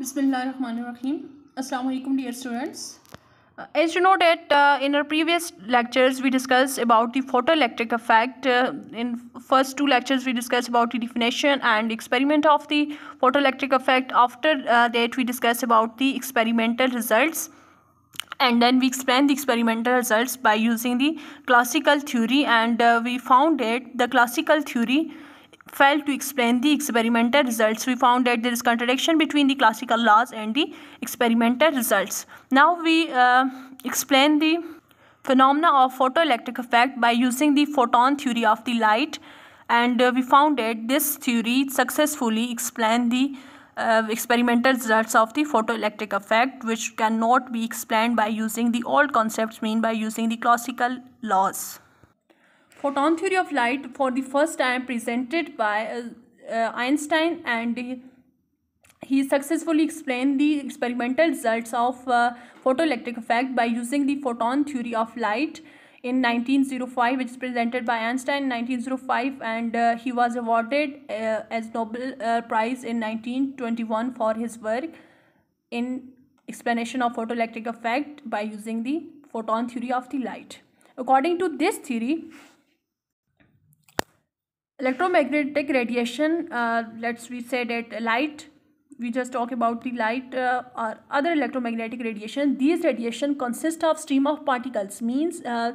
Bismillahirrahmanirrahim. Assalamu alaikum dear students. Uh, as you know that uh, in our previous lectures we discussed about the photoelectric effect. Uh, in first two lectures we discussed about the definition and experiment of the photoelectric effect. After uh, that we discussed about the experimental results and then we explained the experimental results by using the classical theory and uh, we found that the classical theory failed to explain the experimental results. We found that there is contradiction between the classical laws and the experimental results. Now we uh, explain the phenomena of photoelectric effect by using the photon theory of the light and uh, we found that this theory successfully explained the uh, experimental results of the photoelectric effect which cannot be explained by using the old concepts mean by using the classical laws photon theory of light for the first time presented by uh, uh, Einstein and he, he successfully explained the experimental results of uh, photoelectric effect by using the photon theory of light in 1905 which is presented by Einstein in 1905 and uh, he was awarded uh, as Nobel uh, Prize in 1921 for his work in explanation of photoelectric effect by using the photon theory of the light. According to this theory, electromagnetic radiation uh, let's we say that light we just talk about the light uh, or other electromagnetic radiation these radiation consist of stream of particles means uh,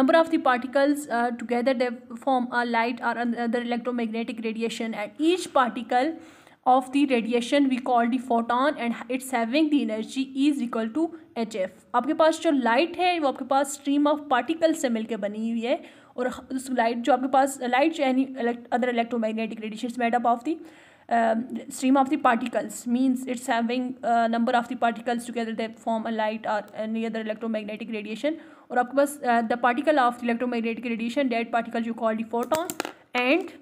number of the particles uh, together they form a light or another electromagnetic radiation and each particle of the radiation we call the photon and its having the energy is equal to hf aapke paas jo light hai wo aapke paas stream of particles se milke bani hui hai और उस light जो आपके पास light any other electromagnetic radiation made up of the stream of the particles means it's having uh, number of the particles together that form a light or any other electromagnetic radiation और आपके पास the particle of the electromagnetic radiation that particle you call the photon and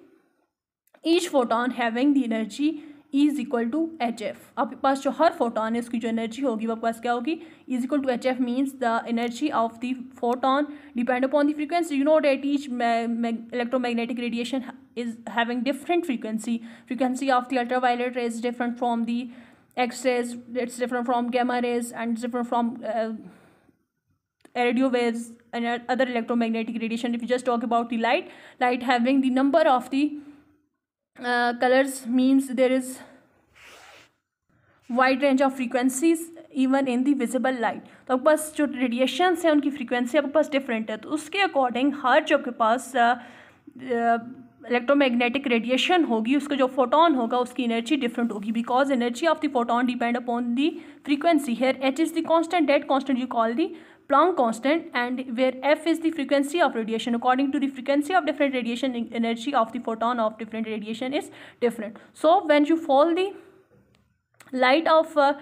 each photon having the energy E is equal to H F आपके पास जो हर photon है उसकी जो energy होगी वो आपके पास क्या होगी is equal to H F means the energy of the photon depend upon the frequency you know that each electromagnetic radiation is having different frequency frequency of the ultraviolet rays different from the x-rays it's different from gamma rays and different from uh, radio waves and other electromagnetic radiation if you just talk about the light light having the number of the Uh, colors means there is wide range of frequencies even in the visible light तो आपके पास जो radiations हैं उनकी frequency आपके पास different है तो उसके अकॉर्डिंग हर जो आपके पास इलेक्ट्रोमैग्नेटिक uh, रेडिएशन uh, होगी उसका जो फोटोन होगा उसकी एनर्जी डिफरेंट होगी because energy of the photon depend upon the frequency here H is the constant that constant you call the Planck constant and where f is the frequency of radiation. According to the frequency of different radiation, energy of the photon of different radiation is different. So when you fall the light of a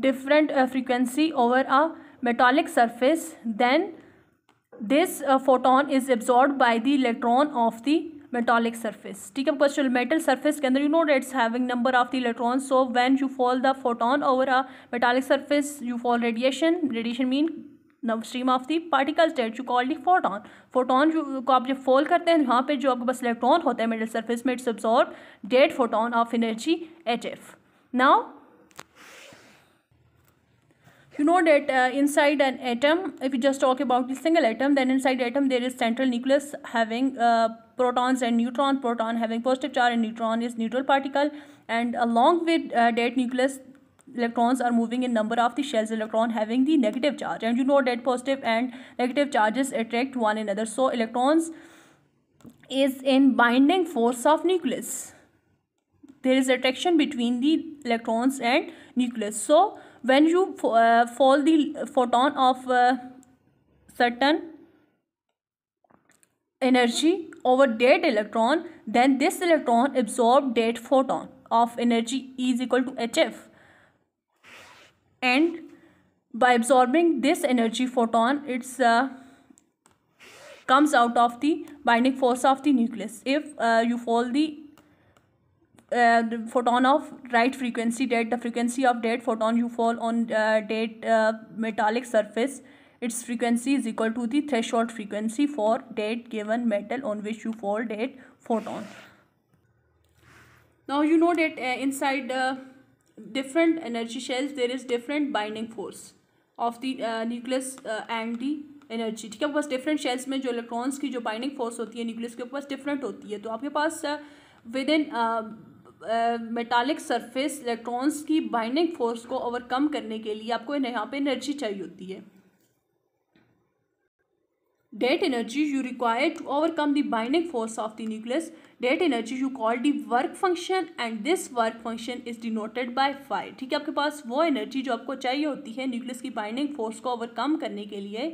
different uh, frequency over a metallic surface, then this uh, photon is absorbed by the electron of the metallic surface. ठीक है question metal surface के अंदर you know it's having number of the electrons. So when you fall the photon over a metallic surface, you fall radiation. Radiation mean now stream of the particle state you call the photon photon को आप जब fall करते हैं वहाँ पे जो आपके पास electron होते हैं मिडल सर्फिस में it's absorb that photon of energy H F now you know that inside an atom if you just talk about the single atom then inside atom there is central nucleus having protons and neutron proton having positive charge and neutron is neutral particle and along with that nucleus electrons are moving in number of the shells electron having the negative charge and you know that positive and negative charges attract one another so electrons is in binding force of nucleus there is attraction between the electrons and nucleus so when you uh, fall the photon of uh, certain energy over that electron then this electron absorb that photon of energy e is equal to hf and by absorbing this energy photon it's uh, comes out of the binding force of the nucleus if uh, you fold the, uh, the photon of right frequency dead the frequency of dead photon you fall on uh, dead uh, metallic surface its frequency is equal to the threshold frequency for dead given metal on which you fold dead photon now you know that uh, inside uh, different energy shells there is different binding force of the uh, nucleus uh, and the energy ठीक है आपके पास different shells में जो electrons की जो binding force होती है nucleus के पास डिफरेंट होती है तो आपके पास within metallic surface electrons की बाइंडिंग फोर्स को ओवरकम करने के लिए आपको यहाँ पे एनर्जी चाहिए होती है that energy you require to overcome the binding force of the nucleus that energy you call the work function and this work function is denoted by phi ठीक है आपके पास वो एनर्जी जो आपको चाहिए होती है न्यूक्लियस की बाइंडिंग फोर्स को ओवरकम करने के लिए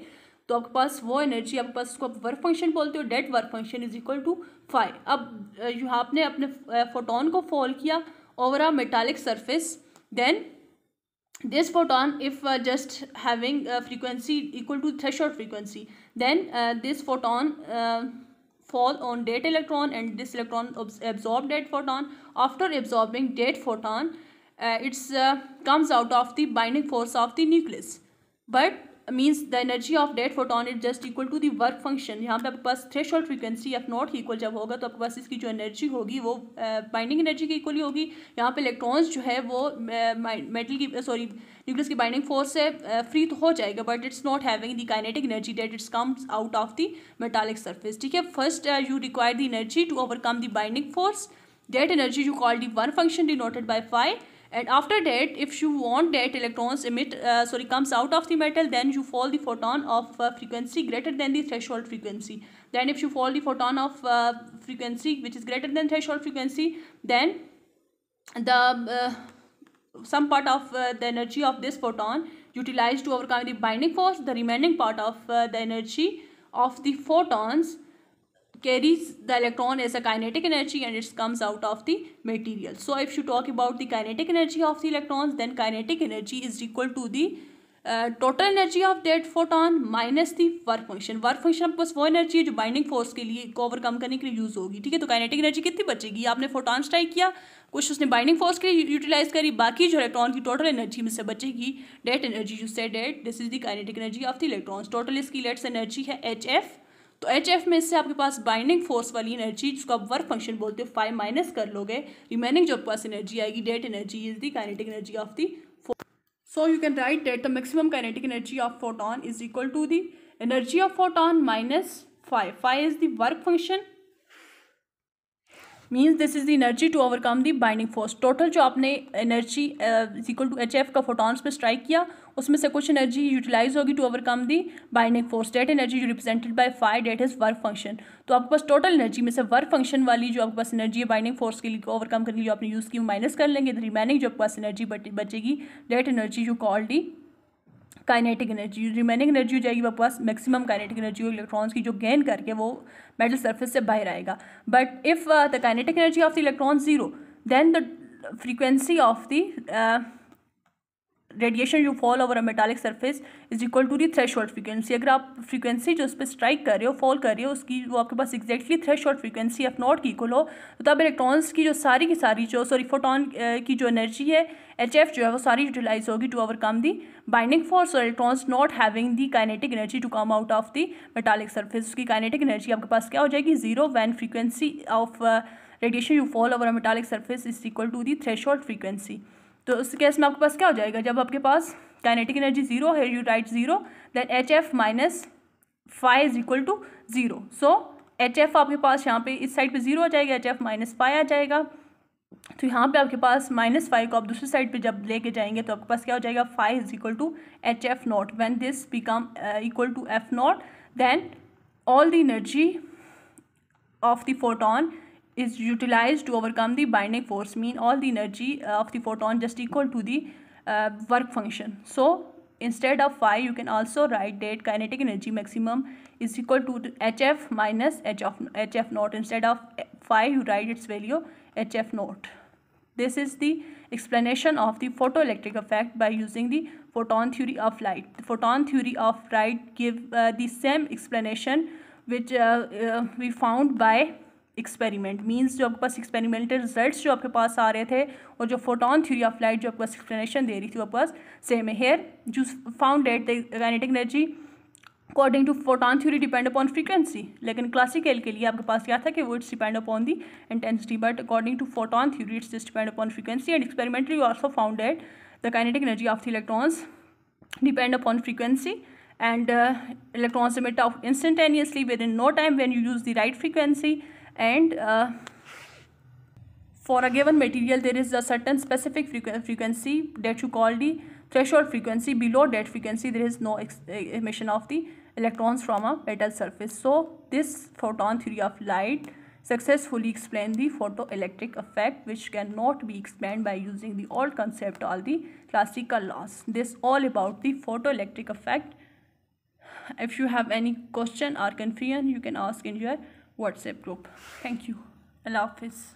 तो आपके पास वो एनर्जी आपके पास उसको आप वर्क फंक्शन बोलते हो that work function is equal to five अब यू आपने अपने फोटोन को फॉल किया over a metallic surface then this photon if uh, just having a uh, frequency equal to threshold frequency then uh, this photon uh, fall on dead electron and this electron absorb dead photon after absorbing dead photon uh, it's uh, comes out of the binding force of the nucleus but means the energy of that photon is just equal to the work function यहाँ पे आपके पास threshold frequency F not equal जब होगा तो आपके पास इसकी जो एनर्जी होगी वो बाइंडिंग uh, एनर्जी की इक्वली होगी यहाँ पे इलेक्ट्रॉन्स जो है वो मेटल uh, की सॉरी न्यूक्लियस की बाइंडिंग फोर्स से फ्री तो हो जाएगा but it's not having the kinetic energy that it's comes out of the metallic surface ठीक है first you require the energy to overcome the binding force energy you call the one function denoted by five and after that if you want that electrons emit uh, sorry comes out of the metal then you fall the photon of uh, frequency greater than the threshold frequency then if you fall the photon of uh, frequency which is greater than threshold frequency then the uh, some part of uh, the energy of this photon utilized to overcome the binding force the remaining part of uh, the energy of the photons carries the electron as a kinetic energy and it comes out of the material. So if you talk about the kinetic energy of the electrons then kinetic energy is equal to the total energy of that photon minus the work function work function आपके पास वो energy है जो binding force के लिए को overcome करने के लिए यूज़ होगी ठीक है तो काइनेटिक एनर्जी कितनी बचेगी आपने फोटॉन स्ट्राइक किया कुछ उसने बाइंडिंग फोर्स के लिए यूटिलाइज करी बाकी जो इलेक्ट्रॉन की टोटल एनर्जी में से बचेगी डेट एनर्जी यू से that this is the kinetic energy of the electrons total इसकी लेट्स एनर्जी है एच एफ तो एच एफ में इससे आपके पास बाइंडिंग फोर्स वाली एनर्जी जिसको आप वर्क फंक्शन बोलते हो फाइव माइनस कर लोगे रिमेनिंग जो आपके पास एनर्जी आएगी that energy is the kinetic energy of the so you can write that the maximum kinetic energy of photon is equal to the energy of photon minus five five is work function means this is the energy to overcome the binding force total जो आपने energy is equal to H F का photons पे strike किया उसमें से कुछ energy utilize होगी to overcome the binding force that energy जो represented by five that is work function तो आपके पास टोटल एनर्जी में से वर्क फंक्शन वाली जो आपके पास एनर्जी है बाइंडिंग फोर्स के लिए ओवरकम करने के लिए आपने यूज़ की माइनस कर लेंगे रिमेनिंग जो आपके पास एनर्जी बचेगी that energy you call the kinetic energy remaining energy हो जाएगी वो पास मैक्सिमम काइनेटिक एनर्जी इलेक्ट्रॉन्स की जो गेन करके वो मेटल सरफेस से बाहर आएगा but if the kinetic energy of the electron zero then the frequency of the radiation you fall over a metallic surface is equal to the threshold frequency अगर आप frequency जो उस पर स्ट्राइक कर रहे हो फॉल कर रहे हो उसकी वो आपके पास exactly threshold frequency F not की इक्वल हो तो तब इलेक्ट्रॉन्स की जो सारी की सारी जो सॉरी फोटॉन की जो एनर्जी है एच एफ जो है वो सारी यूटिलाइज होगी to overcome the binding force और electrons not having the kinetic energy to come out of the metallic surface उसकी काइनेटिक एनर्जी आपके पास क्या हो जाएगी zero when frequency of radiation you fall over a metallic surface is equal to the threshold frequency तो उस case में आपके पास क्या हो जाएगा जब आपके पास काइनेटिक एनर्जी जीरो है you write zero then H F minus five is equal to zero so H F आपके पास यहाँ पे इस साइड पे जीरो आ जाएगा एच एफ माइनस फाइव आ जाएगा तो यहाँ पे आपके पास माइनस फाइव को आप दूसरी साइड पे जब लेके जाएंगे तो आपके पास क्या हो जाएगा five is equal to H F not when this become equal to F not then all the energy of the photon is utilized to overcome the binding force mean all the energy uh, of the photon just equal to the uh, work function so instead of phi you can also write that kinetic energy maximum is equal to hf minus h of hf naught instead of phi you write its value hf naught this is the explanation of the photoelectric effect by using the photon theory of light the photon theory of light give uh, the same explanation which uh, uh we found by experiment means जो आपके पास experimental results जो आपके पास आ रहे थे और जो photon theory of light जो आपके पास एक्सप्लेनेशन दे रही थी आपके पास सेम है हेयर जो found that kinetic energy according to photon theory depend upon frequency लेकिन क्लासिकल के लिए आपके पास क्या था कि वो it's depend upon the intensity but according to photon theory it's जिस depend upon frequency and experimentally also found at the kinetic energy of the electrons depend upon frequency and electrons electrons off instantaneously within no time when you use the right frequency uh, and uh, for a given material there is a certain specific frequency that you call the threshold frequency below that frequency there is no emission of the electrons from a metal surface so this photon theory of light successfully explained the photoelectric effect which cannot be explained by using the old concept all the classical laws this all about the photoelectric effect if you have any question or confusion you can ask in your WhatsApp group. Thank you. Allah Hafiz.